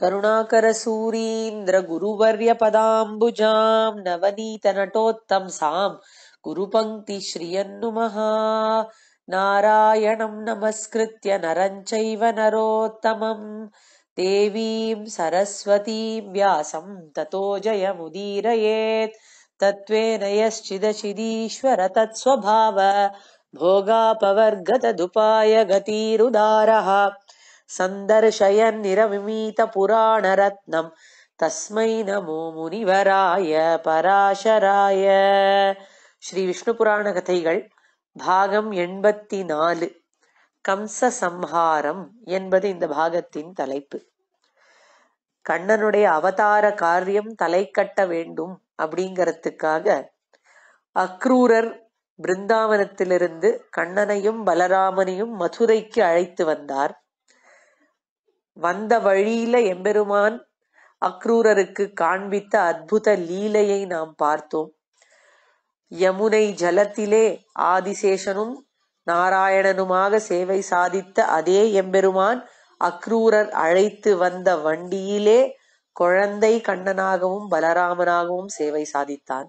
करुणाकरसूरीन्द्रगुरुवर्यपदाम्बुजाम् नवनीतनटोत्तम् साम् गुरुपङ्क्तिश्रियम् नारायणम् नमस्कृत्य नरम् चैव नरोत्तमम् देवीम् सरस्वतीम् व्यासम् ततो जयमुदीरयेत् तत्त्वेन यश्चिदशिदीश्वर तत्स्वभाव भोगापवर्गतदुपायगतिरुदारः சந்தர்ஷயன் புராண ரத்னம் தஸ்மை நமோ முனிவராய பராசராய ஸ்ரீ விஷ்ணு புராண கதைகள் பாகம் எண்பத்தி நாலு கம்ச சம்ஹாரம் என்பது இந்த பாகத்தின் தலைப்பு கண்ணனுடைய அவதார காரியம் தலை கட்ட வேண்டும் அப்படிங்கிறதுக்காக அக்ரூரர் பிருந்தாவனத்திலிருந்து கண்ணனையும் பலராமனையும் மதுரைக்கு அழைத்து வந்தார் வந்த வழியில எம்பெருமான் அக்ரூரருக்குக் காண்பித்த அற்புத லீலையை நாம் பார்த்தோம். யமுனை ஜலத்திலே ஆதிசேஷனும் நாராயணனுமாக சேவை சாதித்த அதே எம்பெருமான் அக்ரூரர் அழைத்து வந்த வண்டியிலே குழந்தை கண்ணனாகவும் பலராமனாகவும் சேவை சாதித்தான்.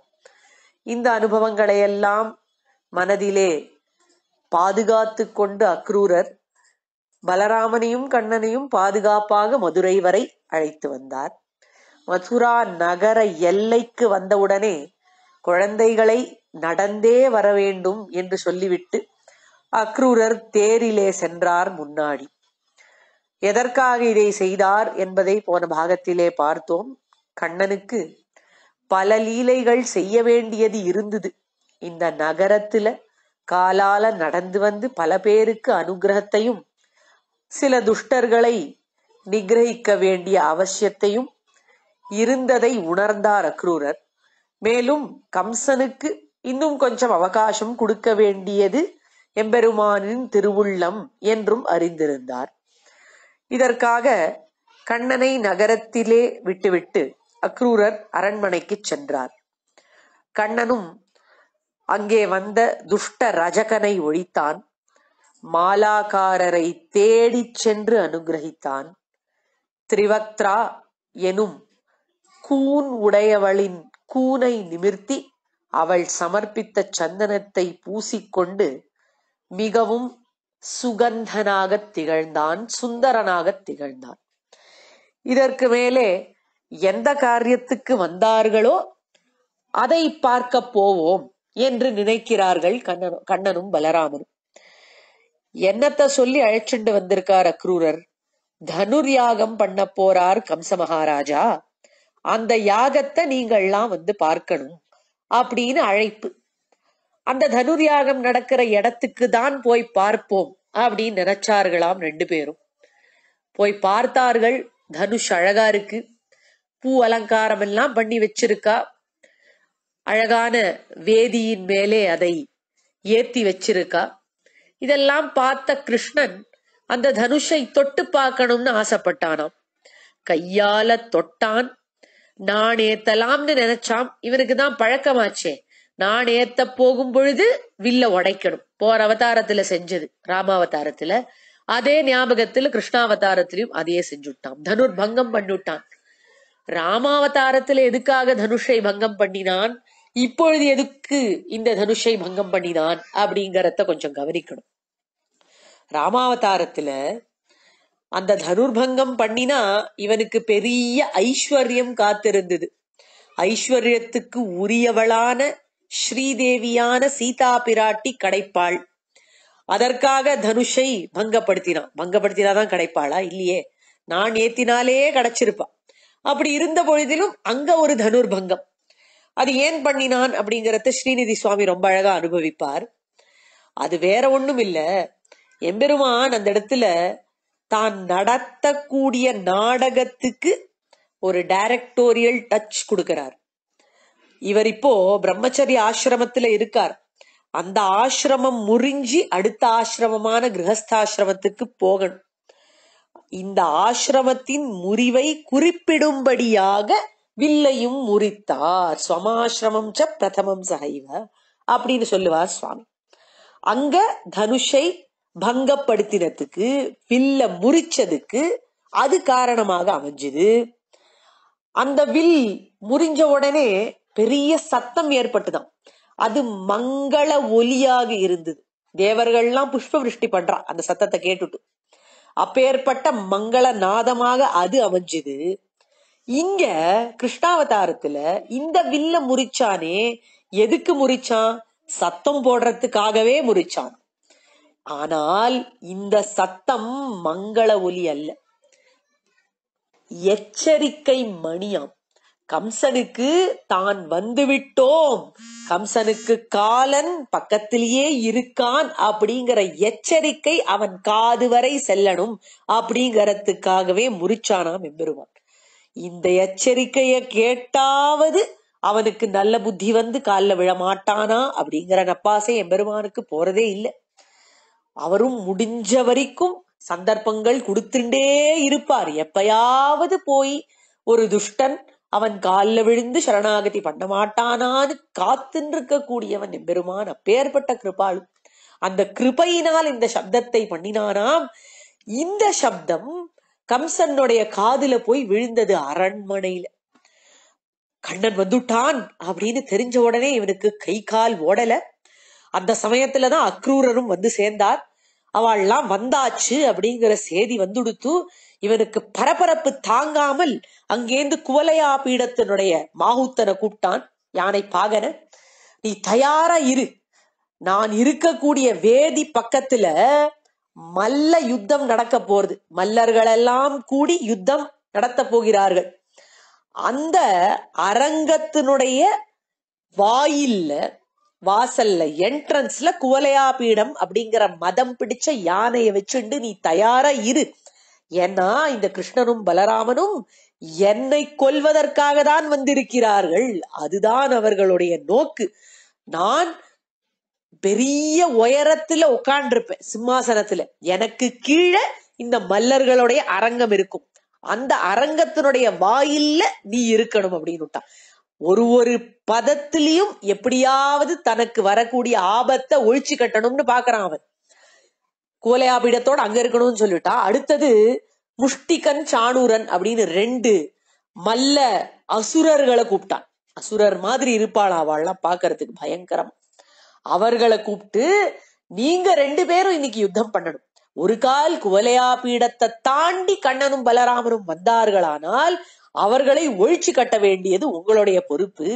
இந்த அனுபவங்களையெல்லாம் மனதிலே பாதுகாத்து கொண்டு அக்ரூரர் பலராமனையும் கண்ணனையும் பாதுகாப்பாக மதுரை வரை அழைத்து வந்தார் மதுரா நகர எல்லைக்கு வந்தவுடனே குழந்தைகளை நடந்தே வர வேண்டும் என்று சொல்லிவிட்டு அக்ரூரர் தேரிலே சென்றார் முன்னாடி எதற்காக இதை செய்தார் என்பதை போன பாகத்திலே பார்த்தோம் கண்ணனுக்கு பல லீலைகள் செய்ய வேண்டியது இருந்தது இந்த நகரத்துல காலால நடந்து வந்து பல பேருக்கு அனுகிரகத்தையும் சில துஷ்டர்களை நிகிரகிக்க வேண்டிய அவசியத்தையும் இருந்ததை உணர்ந்தார் அக்ரூரர் மேலும் கம்சனுக்கு இன்னும் கொஞ்சம் அவகாசம் கொடுக்க வேண்டியது எம்பெருமானின் திருவுள்ளம் என்றும் அறிந்திருந்தார் இதற்காக கண்ணனை நகரத்திலே விட்டுவிட்டு அக்ரூரர் அரண்மனைக்கு சென்றார் கண்ணனும் அங்கே வந்த துஷ்ட ரஜகனை ஒழித்தான் மாலாக்காரரை தேடிச் சென்று அனுகிரகித்தான் திரிவக்த்ரா எனும் கூன் உடையவளின் கூனை நிமிர்த்தி அவள் சமர்ப்பித்த சந்தனத்தை பூசிக்கொண்டு மிகவும் சுகந்தனாகத் திகழ்ந்தான் சுந்தரனாகத் திகழ்ந்தான் இதற்கு மேலே எந்த காரியத்துக்கு வந்தார்களோ அதை பார்க்க போவோம் என்று நினைக்கிறார்கள் கண்ணனும் கண்ணனும் பலராமனும் என்னத்தை சொல்லி அழைச்சுண்டு வந்திருக்கார் அக்ரூரர் தனுர் யாகம் பண்ண போறார் கம்ச மகாராஜா அந்த யாகத்தை நீங்கள்லாம் வந்து பார்க்கணும் அப்படின்னு அழைப்பு அந்த தனுர் யாகம் நடக்கிற இடத்துக்கு தான் போய் பார்ப்போம் அப்படின்னு நினைச்சார்களாம் ரெண்டு பேரும் போய் பார்த்தார்கள் தனுஷ் அழகா இருக்கு பூ அலங்காரம் எல்லாம் பண்ணி வச்சிருக்கா அழகான வேதியின் மேலே அதை ஏத்தி வச்சிருக்கா இதெல்லாம் பார்த்த கிருஷ்ணன் அந்த தனுஷை தொட்டு பார்க்கணும்னு ஆசைப்பட்டானாம் கையால தொட்டான் நான் ஏத்தலாம்னு நினைச்சாம் இவனுக்கு தான் பழக்கமாச்சே நான் ஏத்த போகும் பொழுது வில்ல உடைக்கணும் போற அவதாரத்துல செஞ்சது ராமாவதாரத்துல அதே ஞாபகத்துல கிருஷ்ணாவதாரத்திலையும் அதையே செஞ்சுட்டான் தனுர் பங்கம் பண்ணிவிட்டான் ராமாவதாரத்துல எதுக்காக தனுஷை பங்கம் பண்ணினான் இப்பொழுது எதுக்கு இந்த தனுஷை பங்கம் பண்ணினான் அப்படிங்கறத கொஞ்சம் கவனிக்கணும் ராமாவதாரத்துல அந்த தனுர்பங்கம் பண்ணினா இவனுக்கு பெரிய ஐஸ்வர்யம் காத்திருந்தது ஐஸ்வர்யத்துக்கு உரியவளான ஸ்ரீதேவியான சீதா பிராட்டி கிடைப்பாள் அதற்காக தனுஷை பங்கப்படுத்தினான் பங்கப்படுத்தினாதான் கிடைப்பாளா இல்லையே நான் ஏத்தினாலே கிடைச்சிருப்பா அப்படி இருந்த பொழுதிலும் அங்க ஒரு தனுர்பங்கம் அது ஏன் பண்ணினான் அப்படிங்கறத ஸ்ரீநிதி சுவாமி ரொம்ப அழகா அனுபவிப்பார் அது வேற ஒண்ணும் இல்லை எம்பெருமான் அந்த இடத்துல தான் நடத்தக்கூடிய நாடகத்துக்கு ஒரு டைரக்டோரியல் டச் கொடுக்கிறார் இவர் இப்போ பிரம்மச்சரிய ஆசிரமத்துல இருக்கார் அந்த ஆசிரமம் முறிஞ்சி அடுத்த ஆசிரமமான கிரகஸ்தாசிரமத்துக்கு போகணும் இந்த ஆசிரமத்தின் முறிவை குறிப்பிடும்படியாக வில்லையும் முறித்தார் ஸ்வமாசிரமம் ச பிரதமம் சைவ அப்படின்னு சொல்லுவார் சுவாமி அங்க தனுஷை பங்கப்படுத்தினதுக்கு வில்ல முறிச்சதுக்கு அது காரணமாக அமைஞ்சுது அந்த வில் முறிஞ்ச உடனே பெரிய சத்தம் ஏற்பட்டுதான் அது மங்கள ஒலியாக இருந்தது தேவர்கள்லாம் புஷ்ப விருஷ்டி பண்றா அந்த சத்தத்தை கேட்டுட்டு அப்பேற்பட்ட மங்கள நாதமாக அது அமைஞ்சுது இங்க கிருஷ்ணாவதாரத்துல இந்த வில்ல முறிச்சானே எதுக்கு முறிச்சான் சத்தம் போடுறதுக்காகவே முறிச்சான் ஆனால் இந்த சத்தம் மங்கள ஒலி அல்ல எச்சரிக்கை மணியாம் கம்சனுக்கு தான் வந்துவிட்டோம் கம்சனுக்கு காலன் பக்கத்திலேயே இருக்கான் அப்படிங்கிற எச்சரிக்கை அவன் காது வரை செல்லணும் அப்படிங்கறதுக்காகவே முறிச்சானாம் எம்பெருவான் இந்த எச்சரிக்கைய கேட்டாவது அவனுக்கு நல்ல புத்தி வந்து காலில் விழமாட்டானா அப்படிங்கிற நப்பாசை எம்பெருமானுக்கு போறதே இல்லை அவரும் முடிஞ்ச வரைக்கும் சந்தர்ப்பங்கள் கொடுத்துட்டே இருப்பார் எப்பயாவது போய் ஒரு துஷ்டன் அவன் காலில் விழுந்து சரணாகதி பண்ண மாட்டானான்னு காத்துருக்க கூடியவன் பெருமான அப்பேற்பட்ட கிருபாள் அந்த கிருபையினால் இந்த சப்தத்தை பண்ணினானாம் இந்த சப்தம் கம்சனுடைய காதுல போய் விழுந்தது அரண்மனையில கண்ணன் வந்துட்டான் அப்படின்னு தெரிஞ்ச உடனே இவனுக்கு கை கால் ஓடல அந்த சமயத்துலதான் தான் அக்ரூரரும் வந்து சேர்ந்தார் அவள்லாம் வந்தாச்சு அப்படிங்கிற செய்தி வந்துடுத்து இவனுக்கு பரபரப்பு தாங்காமல் அங்கேந்து குவலையா பீடத்தினுடைய மாகுத்தனை கூப்பிட்டான் யானை பாகன நீ தயாரா இரு நான் இருக்கக்கூடிய வேதி பக்கத்துல மல்ல யுத்தம் நடக்க போறது மல்லர்கள் எல்லாம் கூடி யுத்தம் நடத்த போகிறார்கள் அந்த அரங்கத்தினுடைய வாயில்ல வாசல்ல என்ட்ரன்ஸ்ல குவலையா பீடம் அப்படிங்கிற மதம் பிடிச்ச யானையை வச்சுண்டு நீ தயாரா இரு ஏன்னா இந்த கிருஷ்ணனும் பலராமனும் என்னை கொல்வதற்காக தான் வந்திருக்கிறார்கள் அதுதான் அவர்களுடைய நோக்கு நான் பெரிய உயரத்துல உட்காண்டிருப்பேன் சிம்மாசனத்துல எனக்கு கீழே இந்த மல்லர்களுடைய அரங்கம் இருக்கும் அந்த அரங்கத்தினுடைய வாயில்ல நீ இருக்கணும் அப்படின்னுட்டான் ஒரு ஒரு பதத்திலையும் எப்படியாவது தனக்கு வரக்கூடிய ஆபத்தை ஒழிச்சு கட்டணும்னு பாக்குறான் அவன் கோலையாபீடத்தோட அங்க இருக்கணும்னு சொல்லிட்டா அடுத்தது முஷ்டிகன் சானூரன் அப்படின்னு ரெண்டு மல்ல அசுரர்களை கூப்பிட்டான் அசுரர் மாதிரி இருப்பாள் அவள்லாம் பாக்குறதுக்கு பயங்கரம் அவர்களை கூப்பிட்டு நீங்க ரெண்டு பேரும் இன்னைக்கு யுத்தம் பண்ணணும் ஒரு கால் குவலையா பீடத்தை தாண்டி கண்ணனும் பலராமனும் வந்தார்களானால் அவர்களை ஒழிச்சு கட்ட வேண்டியது உங்களுடைய பொறுப்பு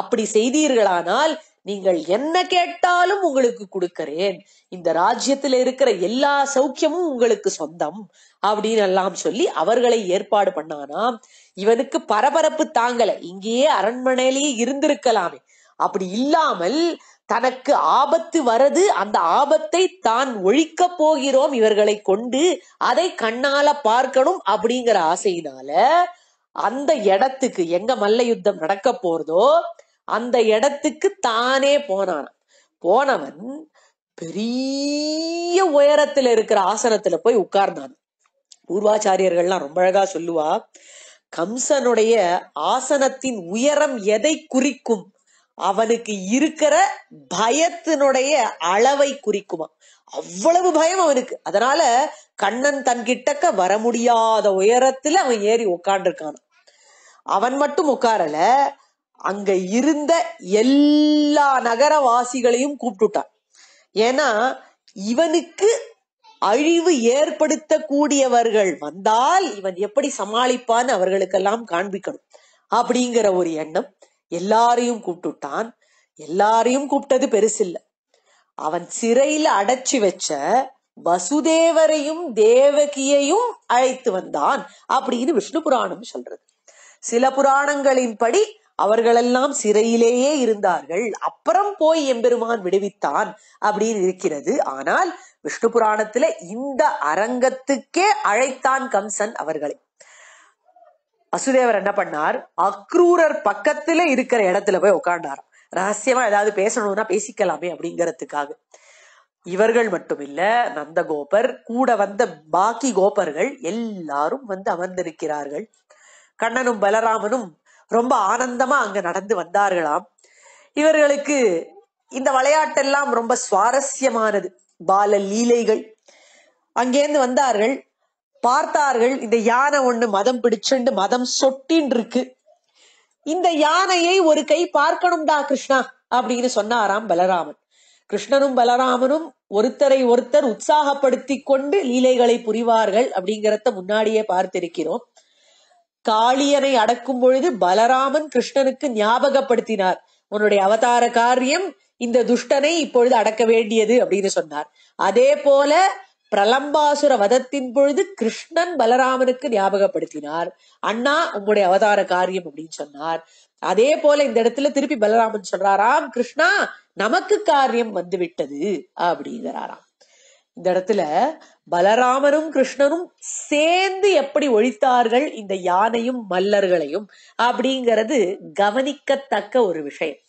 அப்படி செய்தீர்களானால் நீங்கள் என்ன கேட்டாலும் உங்களுக்கு கொடுக்கிறேன் இந்த ராஜ்யத்தில் இருக்கிற எல்லா சௌக்கியமும் உங்களுக்கு சொந்தம் அப்படின்னு எல்லாம் சொல்லி அவர்களை ஏற்பாடு பண்ணானாம் இவனுக்கு பரபரப்பு தாங்கல இங்கேயே அரண்மனையிலேயே இருந்திருக்கலாமே அப்படி இல்லாமல் தனக்கு ஆபத்து வரது அந்த ஆபத்தை தான் ஒழிக்க போகிறோம் இவர்களை கொண்டு அதை கண்ணால பார்க்கணும் அப்படிங்கிற ஆசையினால அந்த இடத்துக்கு எங்க மல்ல யுத்தம் நடக்க போறதோ அந்த இடத்துக்கு தானே போனான் போனவன் பெரிய உயரத்துல இருக்கிற ஆசனத்துல போய் உட்கார்ந்தான் பூர்வாச்சாரியர்கள்லாம் ரொம்ப அழகா சொல்லுவா கம்சனுடைய ஆசனத்தின் உயரம் எதை குறிக்கும் அவனுக்கு இருக்கிற பயத்தினுடைய அளவை குறிக்குமா அவ்வளவு பயம் அவனுக்கு அதனால கண்ணன் தன் கிட்டக்க வர முடியாத உயரத்துல அவன் ஏறி உட்காண்டிருக்கான் அவன் மட்டும் உட்காரல அங்க இருந்த எல்லா நகரவாசிகளையும் கூப்பிட்டுட்டான் ஏன்னா இவனுக்கு அழிவு ஏற்படுத்தக்கூடியவர்கள் வந்தால் இவன் எப்படி சமாளிப்பான்னு அவர்களுக்கெல்லாம் காண்பிக்கணும் அப்படிங்கிற ஒரு எண்ணம் எல்லாரையும் கூப்பிட்டுட்டான் எல்லாரையும் கூப்பிட்டது பெருசில்லை அவன் சிறையில் அடைச்சி வச்ச வசுதேவரையும் தேவகியையும் அழைத்து வந்தான் அப்படின்னு விஷ்ணு புராணம் சொல்றது சில புராணங்களின்படி அவர்களெல்லாம் சிறையிலேயே இருந்தார்கள் அப்புறம் போய் எம்பெருமான் விடுவித்தான் அப்படின்னு இருக்கிறது ஆனால் விஷ்ணு புராணத்துல இந்த அரங்கத்துக்கே அழைத்தான் கம்சன் அவர்களை வசுதேவர் என்ன பண்ணார் அக்ரூரர் பக்கத்துல இருக்கிற இடத்துல போய் உட்காண்டார் ரகசியமா ஏதாவது பேசணும்னா பேசிக்கலாமே அப்படிங்கறதுக்காக இவர்கள் மட்டும் இல்ல நந்தகோபர் கூட வந்த பாக்கி கோபர்கள் எல்லாரும் வந்து அமர்ந்திருக்கிறார்கள் கண்ணனும் பலராமனும் ரொம்ப ஆனந்தமா அங்க நடந்து வந்தார்களாம் இவர்களுக்கு இந்த விளையாட்டெல்லாம் ரொம்ப சுவாரஸ்யமானது பால லீலைகள் அங்கேருந்து வந்தார்கள் பார்த்தார்கள் இந்த யானை ஒண்ணு மதம் பிடிச்சுண்டு மதம் சொட்டின் இருக்கு இந்த யானையை ஒரு கை பார்க்கணும்டா கிருஷ்ணா அப்படின்னு சொன்னாராம் பலராமன் கிருஷ்ணனும் பலராமனும் ஒருத்தரை ஒருத்தர் உற்சாகப்படுத்தி கொண்டு லீலைகளை புரிவார்கள் அப்படிங்கிறத முன்னாடியே பார்த்திருக்கிறோம் காளியனை அடக்கும் பொழுது பலராமன் கிருஷ்ணனுக்கு ஞாபகப்படுத்தினார் உன்னுடைய அவதார காரியம் இந்த துஷ்டனை இப்பொழுது அடக்க வேண்டியது அப்படின்னு சொன்னார் அதே போல பிரலம்பாசுர வதத்தின் பொழுது கிருஷ்ணன் பலராமனுக்கு ஞாபகப்படுத்தினார் அண்ணா உங்களுடைய அவதார காரியம் அப்படின்னு சொன்னார் அதே போல இந்த இடத்துல திருப்பி பலராமன் சொல்றாராம் கிருஷ்ணா நமக்கு காரியம் வந்து விட்டது அப்படிங்கிறாராம் இந்த இடத்துல பலராமரும் கிருஷ்ணனும் சேர்ந்து எப்படி ஒழித்தார்கள் இந்த யானையும் மல்லர்களையும் அப்படிங்கிறது கவனிக்கத்தக்க ஒரு விஷயம்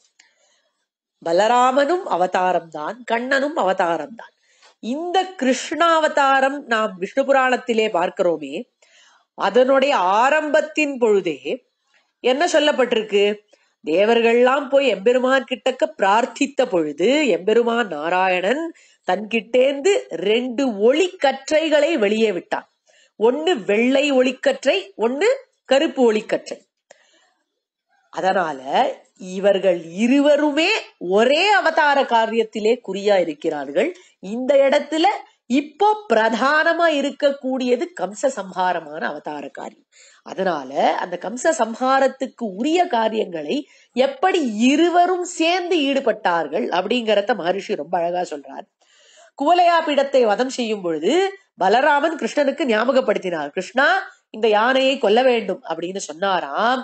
பலராமனும் அவதாரம்தான் கண்ணனும் அவதாரம்தான் இந்த கிருஷ்ணாவதாரம் நாம் விஷ்ணு புராணத்திலே பார்க்கிறோமே அதனுடைய ஆரம்பத்தின் பொழுதே என்ன சொல்லப்பட்டிருக்கு தேவர்கள்லாம் போய் எம்பெருமான் கிட்டக்க பிரார்த்தித்த பொழுது எம்பெருமான் நாராயணன் தன்கிட்டேந்து ரெண்டு ஒளிக்கற்றைகளை வெளியே விட்டான் ஒன்னு வெள்ளை ஒளிக்கற்றை ஒன்னு கருப்பு ஒளிக்கற்றை அதனால இவர்கள் இருவருமே ஒரே அவதார காரியத்திலே குறியா இருக்கிறார்கள் இந்த இடத்துல இப்போ பிரதானமா இருக்கக்கூடியது கம்ச சம்ஹாரமான அவதார காரியம் அதனால அந்த கம்ச சம்ஹாரத்துக்கு உரிய காரியங்களை எப்படி இருவரும் சேர்ந்து ஈடுபட்டார்கள் அப்படிங்கறத மகரிஷி ரொம்ப அழகா சொல்றார் குவலையா பீடத்தை வதம் செய்யும் பொழுது பலராமன் கிருஷ்ணனுக்கு ஞாபகப்படுத்தினார் கிருஷ்ணா இந்த யானையை கொல்ல வேண்டும் அப்படின்னு சொன்னாராம்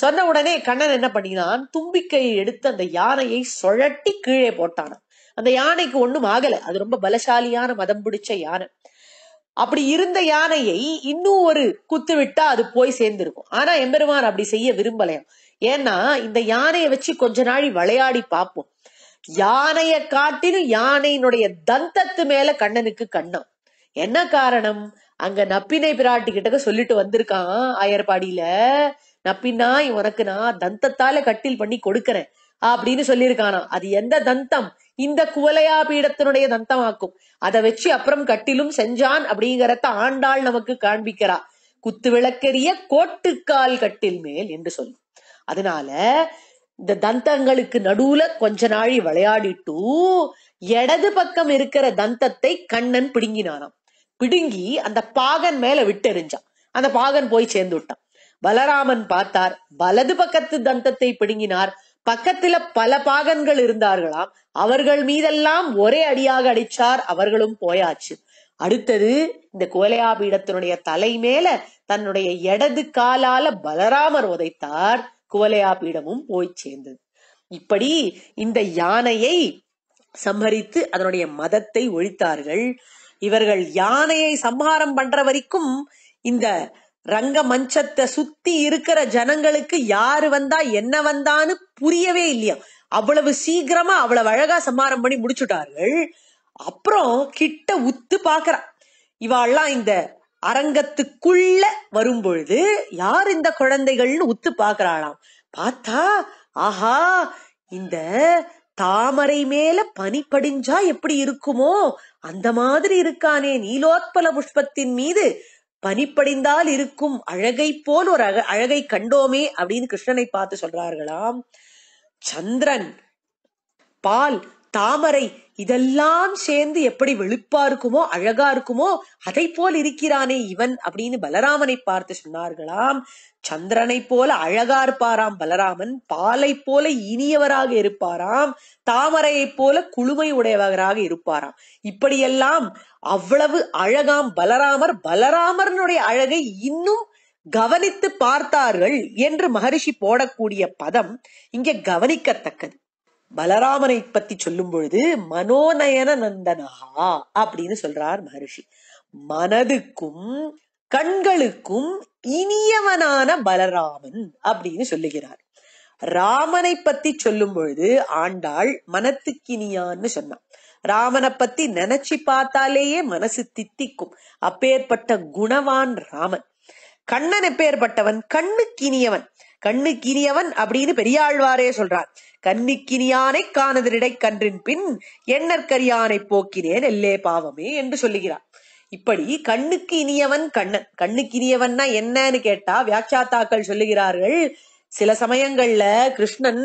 சொன்ன உடனே கண்ணன் என்ன பண்ணினான் தும்பிக்கையை எடுத்து அந்த யானையை சுழட்டி கீழே போட்டானான் அந்த யானைக்கு ஒண்ணும் ஆகல அது ரொம்ப பலசாலியான மதம் பிடிச்ச யானை அப்படி இருந்த யானையை இன்னும் ஒரு குத்து விட்டா அது போய் சேர்ந்திருக்கும் ஆனா எம்பெருமான் அப்படி செய்ய விரும்பலையாம் ஏன்னா இந்த யானையை வச்சு கொஞ்ச நாள் விளையாடி பார்ப்போம் யானைய காட்டிலும் யானையினுடைய தந்தத்து மேல கண்ணனுக்கு கண்ணம் என்ன காரணம் அங்க நப்பினை பிராட்டி கிட்டக்க சொல்லிட்டு வந்திருக்கான் ஆயர்பாடியில நப்பினாய் உனக்கு நான் தந்தத்தால கட்டில் பண்ணி கொடுக்கறேன் அப்படின்னு சொல்லியிருக்கானா அது எந்த தந்தம் இந்த குவலையா பீடத்தினுடைய தந்தம் ஆக்கும் அதை வச்சு அப்புறம் கட்டிலும் செஞ்சான் அப்படிங்கறத ஆண்டாள் நமக்கு காண்பிக்கிறா குத்து விளக்கெறிய கோட்டுக்கால் கட்டில் மேல் என்று சொல்லும் அதனால இந்த தந்தங்களுக்கு நடுவுல கொஞ்ச நாழி விளையாடிட்டு இடது பக்கம் இருக்கிற தந்தத்தை கண்ணன் பிடுங்கினானாம் பிடுங்கி அந்த பாகன் மேல எறிஞ்சான் அந்த பாகன் போய் சேர்ந்து விட்டான் பலராமன் பார்த்தார் வலது பக்கத்து தந்தத்தை பிடுங்கினார் பக்கத்துல பல பாகன்கள் இருந்தார்களாம் அவர்கள் மீதெல்லாம் ஒரே அடியாக அடிச்சார் அவர்களும் போயாச்சு அடுத்தது இந்த கோலையா பீடத்தினுடைய தலை மேல தன்னுடைய இடது காலால பலராமர் உதைத்தார் கோலையா பீடமும் போய் சேர்ந்தது இப்படி இந்த யானையை சம்ஹரித்து அதனுடைய மதத்தை ஒழித்தார்கள் இவர்கள் யானையை சம்ஹாரம் பண்ற வரைக்கும் இந்த ரங்க மஞ்சத்தை சுத்தி இருக்கிற ஜனங்களுக்கு யாரு வந்தா என்ன வந்தான்னு புரியவே இல்லையா அவ்வளவு சீக்கிரமா அவ்வளவு அழகா சமாரம் பண்ணி முடிச்சுட்டார்கள் அப்புறம் கிட்ட உத்து பாக்குறா இவாள்லாம் இந்த அரங்கத்துக்குள்ள வரும்பொழுது யார் இந்த குழந்தைகள்னு உத்து பாக்குறாளாம் பார்த்தா ஆஹா இந்த தாமரை மேல பனி படிஞ்சா எப்படி இருக்குமோ அந்த மாதிரி இருக்கானே நீலோத்பல புஷ்பத்தின் மீது பனிப்படிந்தால் இருக்கும் அழகை போல் ஒரு அழ அழகை கண்டோமே அப்படின்னு கிருஷ்ணனை பார்த்து சொல்றார்களாம் சந்திரன் பால் தாமரை இதெல்லாம் சேர்ந்து எப்படி வெளுப்பா இருக்குமோ அழகா இருக்குமோ அதை போல் இருக்கிறானே இவன் அப்படின்னு பலராமனை பார்த்து சொன்னார்களாம் சந்திரனை போல அழகா இருப்பாராம் பலராமன் பாலை போல இனியவராக இருப்பாராம் தாமரையைப் போல குழுமை உடையவராக இருப்பாராம் இப்படியெல்லாம் அவ்வளவு அழகாம் பலராமர் பலராமரனுடைய அழகை இன்னும் கவனித்து பார்த்தார்கள் என்று மகரிஷி போடக்கூடிய பதம் இங்கே கவனிக்கத்தக்கது பலராமனை பத்தி சொல்லும் பொழுது மனோநயன நந்தனஹா அப்படின்னு சொல்றார் மகர்ஷி மனதுக்கும் கண்களுக்கும் இனியவனான பலராமன் அப்படின்னு சொல்லுகிறார் ராமனை பத்தி சொல்லும் பொழுது ஆண்டாள் மனத்துக்கினியான்னு சொன்னான் ராமனை பத்தி நினைச்சு பார்த்தாலேயே மனசு தித்திக்கும் அப்பேற்பட்ட குணவான் ராமன் கண்ணன் எப்பேற்பட்டவன் கண்ணுக்கினியவன் கண்ணுக்கினியவன் அப்படின்னு பெரியாழ்வாரே சொல்றார் கண்ணுக்கினியானை காணதிரிடை கன்றின் பின் எண்ணற்கரியானை போக்கினேன் எல்லே பாவமே என்று சொல்லுகிறார் இப்படி கண்ணுக்கு இனியவன் கண்ணன் கண்ணுக்கு இனியவன்னா என்னன்னு கேட்டா வியாட்சாத்தாக்கள் சொல்லுகிறார்கள் சில சமயங்கள்ல கிருஷ்ணன்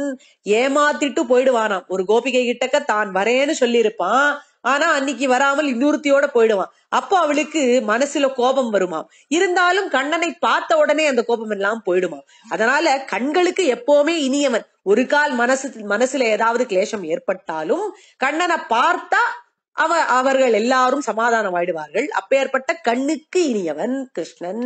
ஏமாத்திட்டு போயிடுவானாம் ஒரு கோபிகை கிட்டக்க தான் வரேன்னு சொல்லியிருப்பான் ஆனா அன்னைக்கு வராமல் இன்னொருத்தியோட போயிடுவான் அப்போ அவளுக்கு மனசுல கோபம் வருமாம் இருந்தாலும் கண்ணனை பார்த்த உடனே அந்த கோபம் எல்லாம் போயிடுமாம் அதனால கண்களுக்கு எப்பவுமே இனியவன் ஒரு கால் மனசு மனசுல ஏதாவது கிளேசம் ஏற்பட்டாலும் கண்ணனை பார்த்தா அவ அவர்கள் எல்லாரும் சமாதானம் ஆயிடுவார்கள் அப்பேற்பட்ட கண்ணுக்கு இனியவன் கிருஷ்ணன்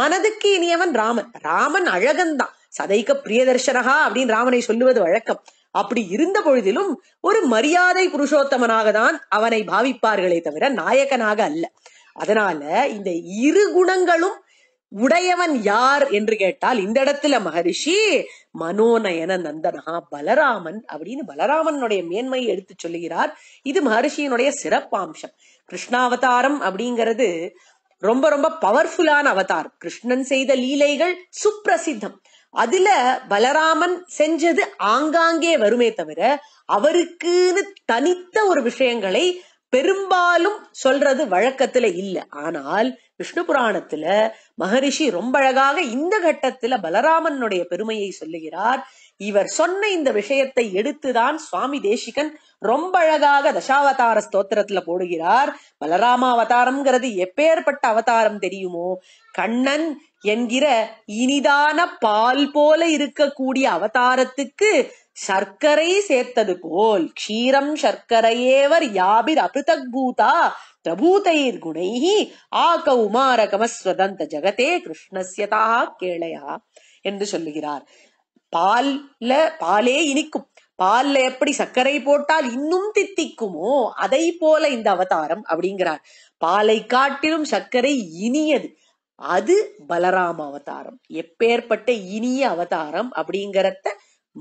மனதுக்கு இனியவன் ராமன் ராமன் அழகன்தான் சதைக்க பிரியதர்ஷனகா அப்படின்னு ராமனை சொல்லுவது வழக்கம் அப்படி இருந்த பொழுதிலும் ஒரு மரியாதை புருஷோத்தமனாக தான் அவனை பாவிப்பார்களே தவிர நாயகனாக அல்ல அதனால இந்த இரு குணங்களும் உடையவன் யார் என்று கேட்டால் இந்த இடத்துல மகரிஷி மனோநயன நந்தனா பலராமன் அப்படின்னு பலராமனுடைய மேன்மையை எடுத்து சொல்லுகிறார் இது மகரிஷியினுடைய சிறப்பாம்சம் கிருஷ்ணாவதாரம் அப்படிங்கிறது ரொம்ப ரொம்ப பவர்ஃபுல்லான அவதாரம் கிருஷ்ணன் செய்த லீலைகள் சுப்பிரசித்தம் அதுல பலராமன் செஞ்சது ஆங்காங்கே வருமே தவிர அவருக்குன்னு தனித்த ஒரு விஷயங்களை பெரும்பாலும் சொல்றது வழக்கத்துல இல்ல ஆனால் விஷ்ணு புராணத்துல மகரிஷி ரொம்ப அழகாக இந்த கட்டத்துல பலராமனுடைய பெருமையை சொல்லுகிறார் இவர் சொன்ன இந்த விஷயத்தை எடுத்துதான் சுவாமி தேசிகன் ரொம்ப அழகாக தசாவதார ஸ்தோத்திரத்துல போடுகிறார் பலராமாவதாரம்ங்கிறது அவதாரம்ங்கிறது எப்பேற்பட்ட அவதாரம் தெரியுமோ கண்ணன் என்கிற இனிதான பால் போல இருக்கக்கூடிய அவதாரத்துக்கு சர்க்கரை சேர்த்தது போல் க்ஷீரம் சர்க்கரையேவர் யாபிர் அபிருதக் பூதா பிரபூதைர் குணைஹி ஆ கௌமார கமஸ்வதந்த ஜகதே கிருஷ்ணஸ்யதா கேளையா என்று சொல்லுகிறார் பால்ல பாலே இனிக்கும் பால்ல எப்படி சர்க்கரை போட்டால் இன்னும் தித்திக்குமோ அதை போல இந்த அவதாரம் அப்படிங்கிறார் பாலை காட்டிலும் சர்க்கரை இனியது அது பலராம அவதாரம் எப்பேற்பட்ட இனிய அவதாரம் அப்படிங்கிறத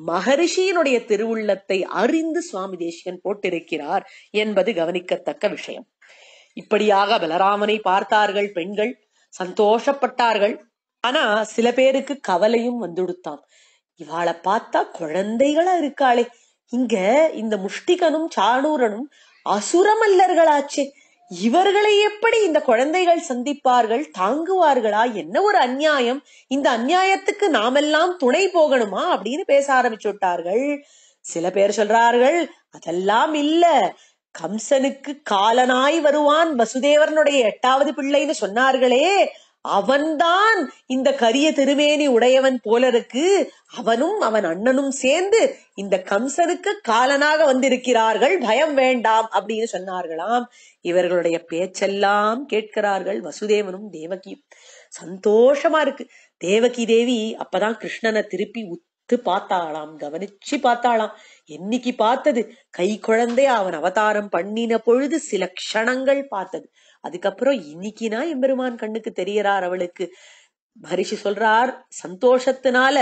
மகரிஷியினுடைய திருவுள்ளத்தை அறிந்து சுவாமி தேசிகன் போட்டிருக்கிறார் என்பது கவனிக்கத்தக்க விஷயம் இப்படியாக பலராமனை பார்த்தார்கள் பெண்கள் சந்தோஷப்பட்டார்கள் ஆனா சில பேருக்கு கவலையும் வந்துடுத்தாம் இவாளை பார்த்தா குழந்தைகளா இருக்காளே இங்க இந்த முஷ்டிகனும் சாணூரனும் அசுரமல்லர்களாச்சே இவர்களை எப்படி இந்த குழந்தைகள் சந்திப்பார்கள் தாங்குவார்களா என்ன ஒரு அந்நியாயம் இந்த அந்நியாயத்துக்கு நாமெல்லாம் துணை போகணுமா அப்படின்னு பேச ஆரம்பிச்சு விட்டார்கள் சில பேர் சொல்றார்கள் அதெல்லாம் இல்ல கம்சனுக்கு காலனாய் வருவான் வசுதேவரனுடைய எட்டாவது பிள்ளைன்னு சொன்னார்களே அவன்தான் இந்த கரிய திருமேனி உடையவன் போல இருக்கு அவனும் அவன் அண்ணனும் சேர்ந்து இந்த கம்சனுக்கு காலனாக வந்திருக்கிறார்கள் பயம் வேண்டாம் அப்படின்னு சொன்னார்களாம் இவர்களுடைய பேச்செல்லாம் கேட்கிறார்கள் வசுதேவனும் தேவகியும் சந்தோஷமா இருக்கு தேவகி தேவி அப்பதான் கிருஷ்ணனை திருப்பி உத்து பார்த்தாளாம் கவனிச்சு பார்த்தாளாம் என்னைக்கு பார்த்தது கை குழந்தைய அவன் அவதாரம் பண்ணின பொழுது சில க்ஷணங்கள் பார்த்தது அதுக்கப்புறம் இன்னைக்குனா எம்பெருமான் கண்ணுக்கு தெரியறார் அவளுக்கு மகரிஷி சொல்றார் சந்தோஷத்தினால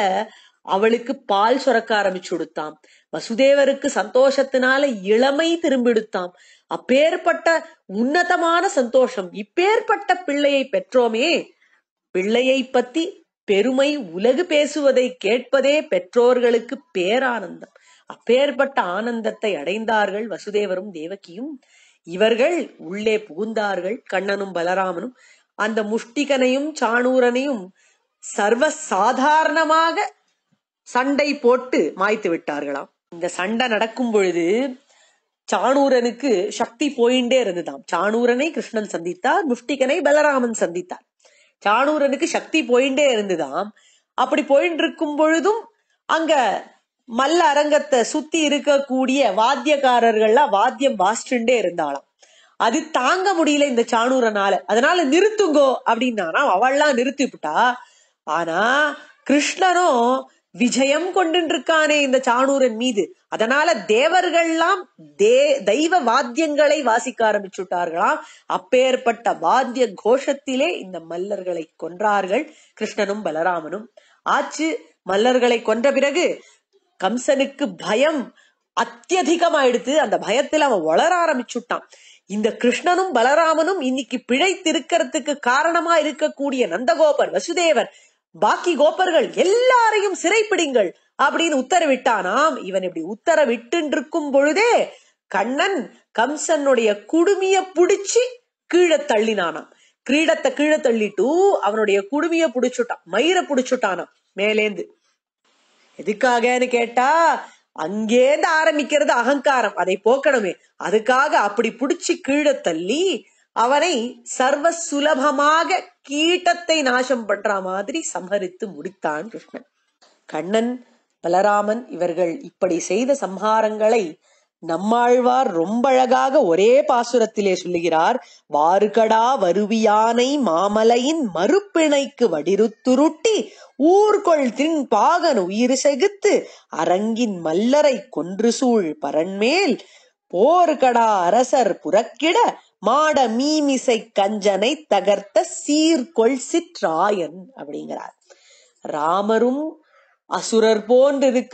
அவளுக்கு பால் சுரக்க ஆரம்பிச்சு கொடுத்தாம் வசுதேவருக்கு சந்தோஷத்தினால இளமை திரும்பிடுத்தாம் அப்பேற்பட்ட உன்னதமான சந்தோஷம் இப்பேற்பட்ட பிள்ளையை பெற்றோமே பிள்ளையை பத்தி பெருமை உலகு பேசுவதை கேட்பதே பெற்றோர்களுக்கு பேரானந்தம் அப்பேற்பட்ட ஆனந்தத்தை அடைந்தார்கள் வசுதேவரும் தேவகியும் இவர்கள் உள்ளே புகுந்தார்கள் கண்ணனும் பலராமனும் அந்த முஷ்டிகனையும் சாணூரனையும் சர்வ சாதாரணமாக சண்டை போட்டு மாய்த்து விட்டார்களாம் இந்த சண்டை நடக்கும் பொழுது சாணூரனுக்கு சக்தி போயிண்டே இருந்ததாம் சாணூரனை கிருஷ்ணன் சந்தித்தார் முஷ்டிகனை பலராமன் சந்தித்தார் சாணூரனுக்கு சக்தி போயிண்டே இருந்ததாம் அப்படி போயிட்டு இருக்கும் பொழுதும் அங்க மல்ல அரங்கத்தை சுத்தி இருக்கக்கூடிய வாத்தியக்காரர்கள்லாம் வாத்தியம் வாசிச்சுட்டே இருந்தாளாம் அது தாங்க முடியல இந்த சாணூரனால அதனால நிறுத்துங்கோ அப்படின்னா அவள்லாம் நிறுத்திவிட்டா ஆனா கிருஷ்ணனும் விஜயம் கொண்டு இருக்கானே இந்த சாணூரன் மீது அதனால தேவர்கள்லாம் தே தெய்வ வாத்தியங்களை வாசிக்க ஆரம்பிச்சுட்டார்களாம் அப்பேற்பட்ட வாத்திய கோஷத்திலே இந்த மல்லர்களை கொன்றார்கள் கிருஷ்ணனும் பலராமனும் ஆச்சு மல்லர்களை கொன்ற பிறகு கம்சனுக்கு பயம் அத்தியதிகமாயிடுத்து அந்த பயத்துல அவன் வளர ஆரம்பிச்சுட்டான் இந்த கிருஷ்ணனும் பலராமனும் இன்னைக்கு பிழைத்திருக்கிறதுக்கு காரணமா இருக்கக்கூடிய நந்தகோபர் வசுதேவர் பாக்கி கோபர்கள் எல்லாரையும் சிறைப்பிடுங்கள் அப்படின்னு உத்தரவிட்டானாம் இவன் இப்படி உத்தரவிட்டு இருக்கும் பொழுதே கண்ணன் கம்சனுடைய குடுமிய புடிச்சு கீழே தள்ளினானாம் கிரீடத்தை கீழே தள்ளிட்டு அவனுடைய குடுமிய புடிச்சுட்டான் மயிரை புடிச்சுட்டானாம் மேலேந்து எதுக்காகன்னு கேட்டா அங்கேருந்து ஆரம்பிக்கிறது அகங்காரம் அதை போக்கணுமே அதுக்காக அப்படி புடிச்சு கீழே தள்ளி அவனை சர்வ சுலபமாக கீட்டத்தை நாசம் பண்ற மாதிரி சம்ஹரித்து முடித்தான் கிருஷ்ணன் கண்ணன் பலராமன் இவர்கள் இப்படி செய்த சம்ஹாரங்களை நம்மாழ்வார் ரொம்ப அழகாக ஒரே பாசுரத்திலே சொல்லுகிறார் வாருகடா வருவியானை மாமலையின் மறுப்பிணைக்கு வடிருத்துருட்டி ஊர்கொள் தின் பாகன் உயிர் செகுத்து அரங்கின் மல்லரை கொன்று சூழ் பரண்மேல் போர்கடா அரசர் புறக்கிட மாட மீமிசை கஞ்சனை தகர்த்த சீர்கொள் சிற்றாயன் அப்படிங்கிறார் ராமரும் அசுரர் போன்றிருக்கக்கூடிய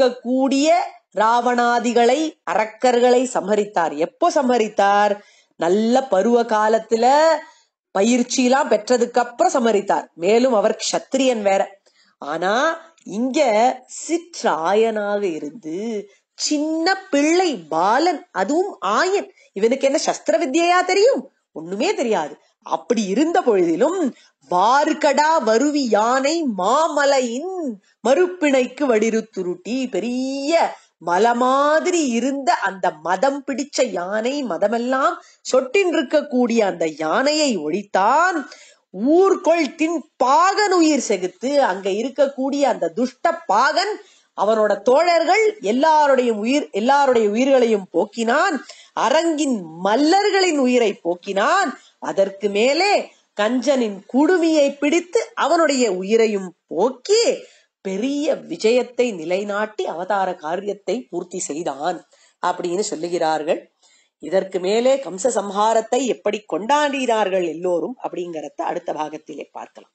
ராவணாதிகளை அரக்கர்களை சம்ஹரித்தார் எப்போ சம்ஹரித்தார் நல்ல பருவ காலத்துல பயிற்சி எல்லாம் பெற்றதுக்கு அப்புறம் சம்மரித்தார் மேலும் அவர் கஷத்திரியன் வேற ஆனா இங்க சிற்றாயனாக இருந்து சின்ன பிள்ளை பாலன் அதுவும் ஆயன் இவனுக்கு என்ன சஸ்திர வித்தியையா தெரியும் ஒண்ணுமே தெரியாது அப்படி இருந்த பொழுதிலும் வார்கடா வருவி யானை மாமலையின் மறுப்பிணைக்கு துருட்டி பெரிய மாதிரி இருந்த அந்த மதம் பிடிச்ச யானை மதமெல்லாம் சொட்டின் அந்த யானையை ஒழித்தான் ஊர்கொள் தின் பாகன் உயிர் செகுத்து அங்க இருக்கக்கூடிய அந்த துஷ்ட பாகன் அவனோட தோழர்கள் எல்லாருடைய உயிர் எல்லாருடைய உயிர்களையும் போக்கினான் அரங்கின் மல்லர்களின் உயிரை போக்கினான் அதற்கு மேலே கஞ்சனின் குடுமியை பிடித்து அவனுடைய உயிரையும் போக்கி பெரிய விஜயத்தை நிலைநாட்டி அவதார காரியத்தை பூர்த்தி செய்தான் அப்படின்னு சொல்லுகிறார்கள் இதற்கு மேலே கம்ச சம்ஹாரத்தை எப்படி கொண்டாடினார்கள் எல்லோரும் அப்படிங்கறத அடுத்த பாகத்திலே பார்க்கலாம்